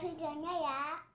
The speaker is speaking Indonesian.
videonya ya.